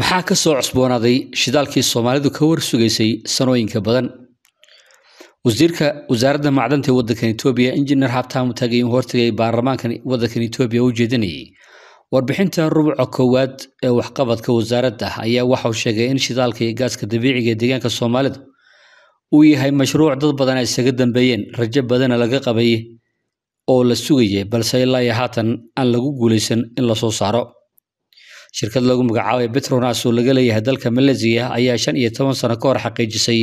maxaa ka soo cusboonaaday shidaalkii soomaalidu ka warsugaysay sanooyinka badan wasiirka wasaaradda macdanta ee waddankan etoobiya injineer xabtaamu taagayin hortegay baarlamaanka waddankan etoobiya u jeedinayay warbixinta rubuca koowaad ee waxqabadka wasaaradda ayaa waxau sheegay in shidaalka iyo gaaska dabiiciga ee deegaanka soomaalidu uu yahay mashruuc dad badan ay isaga dambeeyeen rajo badana laga qabay oo la sugayay balse ilaa iyo haatan aan lagu guulaysan in lasoo saaro shirkad lagu magacaabay betronas oo laga leeyahay dalka maleesiya ayaa shan iyo toban sano ka hor xaqiijisay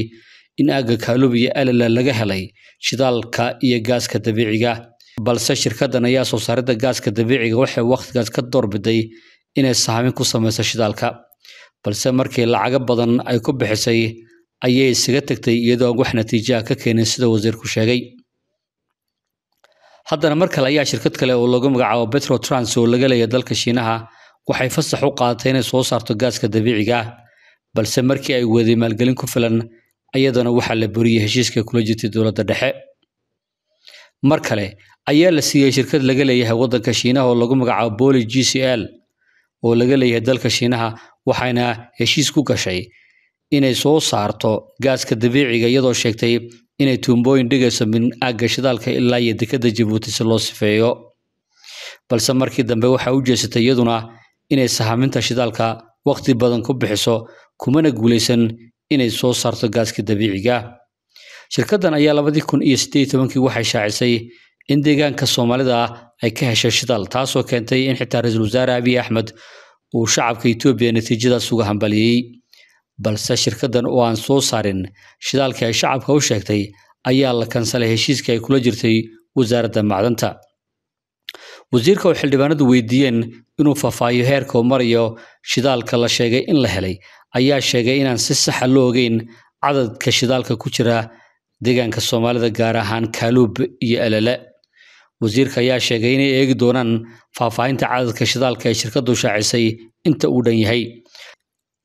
in aaga kaalub iyo alala laga helay shidaalka iyo gaaska dabiiciga balse shirkadan ayaa soo saaridda gaaska dabiiciga waxay wakhtigaas ka doorbiday inay sahmin ku samayso shidaalka balse markii lacago badan ay ku bixisay ayay isaga tagtay iyadoo aan wax natiijoa ah ka keenin sida wasiirku sheegay haddana mar kale ayaa shirkad kale oo lagu magacaabo betro trans oo laga leeyahay dalka shiinaha waxay fasax u qaadatay inay soo saarto gaaska dabiiciga ah balse markii ay waday maalgelin ku filan iyadana waxaa la buriyey heshiiska kula jirtay dowladda dhexe mar kale ayaa la siiyey shirkad laga leeyahay waddanka shiinaha oo lagu magacaabo boli g c l oo laga leeyahay dalka shiinaha waxayna heshiis ku gashay inay soo saarto gaaska dabiiciga ah, iyadoo sheegtay inay tuumbooyin dhigayso min aagga shidaalka ilaa iyo dekedda jabuuti si loo sifeeyo balse markii dambe waxaa u jeesatay iyaduna inay sahaminta shidaalka wakhti badan ku bixiso kumana guulaysan inay soo saarto gaaska dabiiciga ah. shirkaddan ayaa labadii kun iyo siddeed iyo tobankii waxay shaacisay in deegaanka soomaalida ay ka hesho shidaal taasoo keentay in xitaa ra-iisul wasaare abiy axmed uu shacabka etoobiya natiijadaas uga hambaliyey balse shirkaddan oo aan soo saarin shidaalkii ay shacabka u sheegtay ayaa la kansalay heshiiskii ay kula jirtay wasaaradda macdanta wasiirka oo xildhibaanadu weydiiyeen inuu faahfaahiyo heerka uu marayo shidaalka la sheegay in la helay ayaa sheegay inaan si saxa ah loo ogeyn cadadka shidaalka ku jira deegaanka soomaalida gaar ahaan kaaluub iyo alale wasiirka ayaa sheegay inay eegi doonaan faahfaahinta cadadka shidaalka ee shirkadu shaacisay inta uu dhan yahay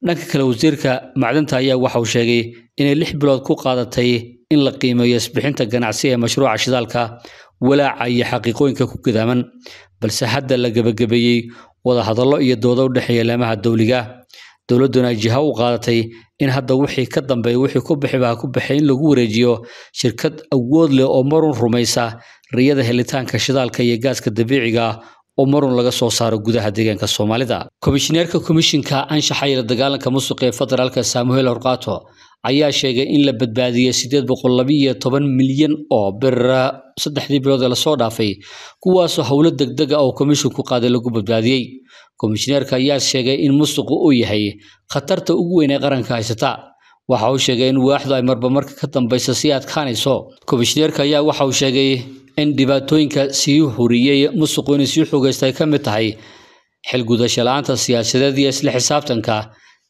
dhanka kale wasiirka macdanta ayaa waxauu sheegay inay lix bilood ku qaadatay in la qiimeeyo isbixinta ganacsi ee mashruuca shidaalka walaaca iyo xaqiiqooyinka ku gadaaman balse hadda la gebagabeeyey wadahadallo iyo doodo u dhexeeya laamaha dowliga dowladduna ay jiha u qaadatay in hadda wixii ka dambeeya wixii ku bixibaha ku baxay in lagu wareejiyo shirkad awood leh oo marun rumaysa riyada helitaanka shidaalka iyo gaaska dabiiciga ah oo marun laga soo saaro gudaha deegaanka soomaalida komishineerka komishinka anshaxa iyo la dagaalanka musuq ee federaalka saamuel horqaato ayaa sheegay in la badbaadiyey sideed boqol labiiyo toban milyan oo birra saddexdii bilood ee lasoo dhaafay kuwaasoo howlo degdega ah oo komishinku qaaday lagu badbaadiyey komishineerka ayaa sheegay in musuqu uu yahay khatarta ugu weyn ee qaranka haysata waxa uu sheegay in waaxdu ay marba marka ka dambayso sii adkaanayso komishineerka ayaa waxa uu sheegay in dhibaatooyinka sii huriyey musuqu inay sii xoogaysta ay ka mid tahay xilgudasho la-aanta siyaasadeed iyo isla xisaabtanka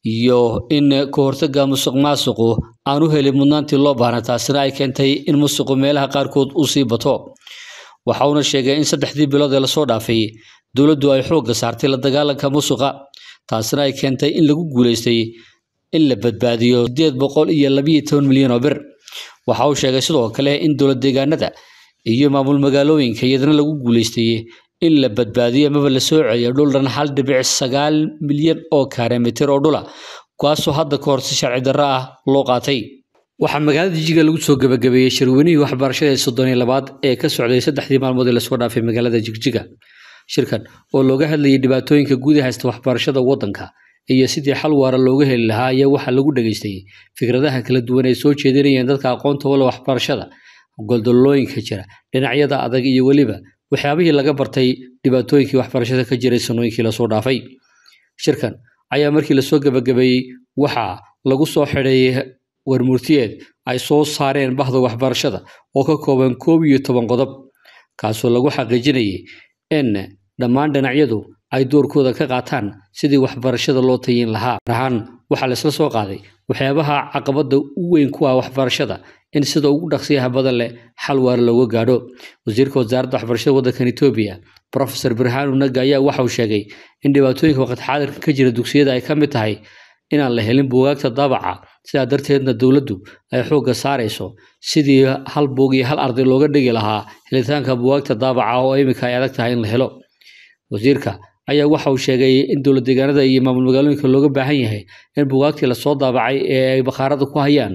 iyo in eh, kahortaga musuq maasuqu aan u helin mudnaantii loo baahna taasina ay keentay in musuqu meelaha qaarkood uu sii bato waxa uuna sheegay in saddexdii bilood ee lasoo dhaafay dowladdu ay xoogga saartay la dagaalanka musuqa taasina ay keentay in lagu guulaystay in la badbaadiyo sideed boqol iyo labiyo toban milyan oo bir waxa uu sheegay sidoo kale in dowlad deegaanada iyo maamul magaalooyinka iyadana lagu guulaystay in la badbaadiyo amaba la soocayo dhul dhan hal dhibic sagaal milyan oo kaaramitir oo dhula kuwaasoo hadda ka horse sharci darro ah loo qaatay waxaa magaalada jijiga lagu soo gabagabeeyey shirweynihii waxbarashada soddon iyo labaad ee ka socday saddexdii maalmood ee lasoo dhaafay magaalada jigjiga shirkan oo looga hadlayay dhibaatooyinka guud ee haysta waxbarashada waddanka iyo sidii xal waara looga heli lahaa ayaa waxaa lagu dhageystayey fikradaha kala duwan ay soo jeedinayeen dadka aqoonta wala waxbarashada goldolooyinka jira dhinacyada adag iyo weliba waxyaabihii laga bartay dhibaatooyinkii waxbarashada ka jiray sanooyinkii lasoo dhaafay shirkan ayaa markii lasoo gebagabeeyey waxaa lagu soo xidheeyey warmurtiyeed ay soo saareen bahda waxbarashada oo ka kooban koob iyo toban qodob kaasoo lagu xaqiijinayay in dhammaan dhinacyadu ay doorkooda ka qaataan sidii waxbarashada loo tayin lahaa ahaan waxaa laysla soo qaaday waxyaabaha caqabadda u weyn ku ah waxbarashada in sida ugu dhaqsiyaha badan leh xal waar looga gaadho wasiirka wasaaradda waxbarashada waddankan etoobiya brofesor birhaanu naga ayaa waxa uu sheegay in dhibaatooyinka xaadirka ka jira dugsiyada ay ka mid tahay inaan la helin bugaagta dabaca sidaa darteedna dowladdu ay xoogga saarayso sidii hal buug iyo hal arday looga dhigi lahaa helitaanka bugaagta daabaca oo imika ay adag tahay in la helo wasiirka ayaa waxa uu sheegay in dowlad deegaanada iyo maamul magaalooyinka looga baahan yahay in bugaagtii lasoo daabacay ee ay bakhaarada ku hayaan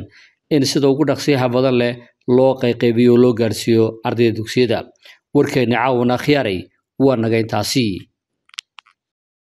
in sida ugu dhaqsiyaha badan leh loo qayqaybiyo oo loo gaarsiiyo ardayda dugsiyada warkeenni caawana khiyaaray waa naga intaasi